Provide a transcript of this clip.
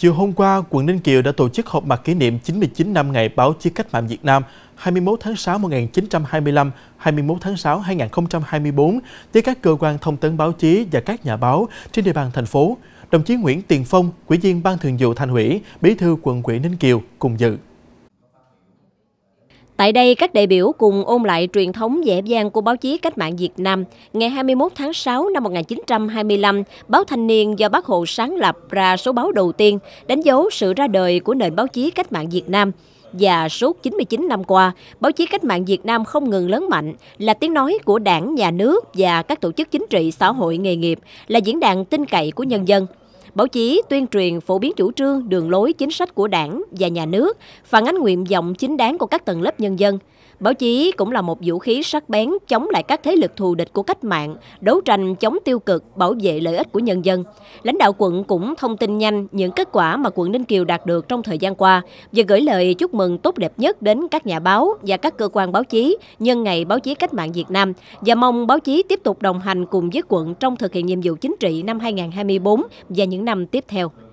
Chiều hôm qua, quận Ninh Kiều đã tổ chức họp mặt kỷ niệm 99 năm ngày báo chí cách mạng Việt Nam 21 tháng 6 1925, 21 tháng 6 2024 với các cơ quan thông tấn báo chí và các nhà báo trên địa bàn thành phố. Đồng chí Nguyễn Tiền Phong, Ủy viên Ban Thường vụ Thành ủy, Bí thư quận ủy Ninh Kiều cùng dự. Tại đây, các đại biểu cùng ôn lại truyền thống vẻ vang của báo chí cách mạng Việt Nam. Ngày 21 tháng 6 năm 1925, báo Thanh niên do Bác Hồ sáng lập ra số báo đầu tiên, đánh dấu sự ra đời của nền báo chí cách mạng Việt Nam. Và suốt 99 năm qua, báo chí cách mạng Việt Nam không ngừng lớn mạnh, là tiếng nói của đảng, nhà nước và các tổ chức chính trị xã hội nghề nghiệp, là diễn đàn tin cậy của nhân dân. Báo chí tuyên truyền phổ biến chủ trương, đường lối, chính sách của đảng và nhà nước, phản ánh nguyện vọng chính đáng của các tầng lớp nhân dân. Báo chí cũng là một vũ khí sắc bén chống lại các thế lực thù địch của cách mạng, đấu tranh chống tiêu cực, bảo vệ lợi ích của nhân dân. Lãnh đạo quận cũng thông tin nhanh những kết quả mà quận Ninh Kiều đạt được trong thời gian qua và gửi lời chúc mừng tốt đẹp nhất đến các nhà báo và các cơ quan báo chí nhân ngày báo chí cách mạng Việt Nam và mong báo chí tiếp tục đồng hành cùng với quận trong thực hiện nhiệm vụ chính trị năm 2024 và những năm năm tiếp theo